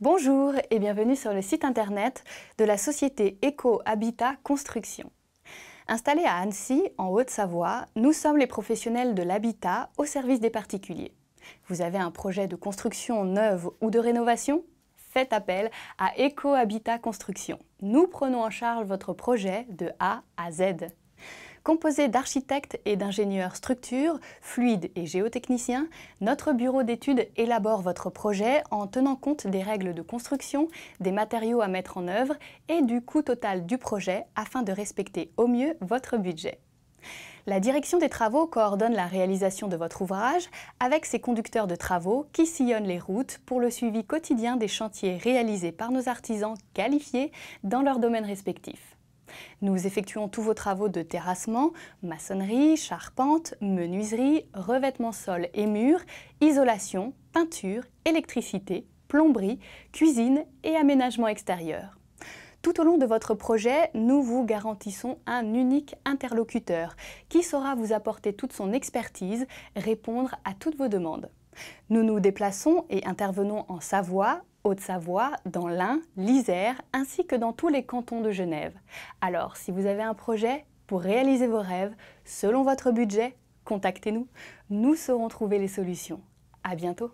Bonjour et bienvenue sur le site internet de la société Eco-Habitat Construction. Installés à Annecy, en Haute-Savoie, nous sommes les professionnels de l'habitat au service des particuliers. Vous avez un projet de construction neuve ou de rénovation Faites appel à Eco-Habitat Construction. Nous prenons en charge votre projet de A à Z. Composé d'architectes et d'ingénieurs structure, fluides et géotechniciens, notre bureau d'études élabore votre projet en tenant compte des règles de construction, des matériaux à mettre en œuvre et du coût total du projet afin de respecter au mieux votre budget. La direction des travaux coordonne la réalisation de votre ouvrage avec ses conducteurs de travaux qui sillonnent les routes pour le suivi quotidien des chantiers réalisés par nos artisans qualifiés dans leurs domaines respectifs. Nous effectuons tous vos travaux de terrassement, maçonnerie, charpente, menuiserie, revêtement sol et mur, isolation, peinture, électricité, plomberie, cuisine et aménagement extérieur. Tout au long de votre projet, nous vous garantissons un unique interlocuteur qui saura vous apporter toute son expertise, répondre à toutes vos demandes. Nous nous déplaçons et intervenons en Savoie, Haute-Savoie, dans l'Ain, l'Isère, ainsi que dans tous les cantons de Genève. Alors, si vous avez un projet pour réaliser vos rêves, selon votre budget, contactez-nous. Nous saurons trouver les solutions. À bientôt!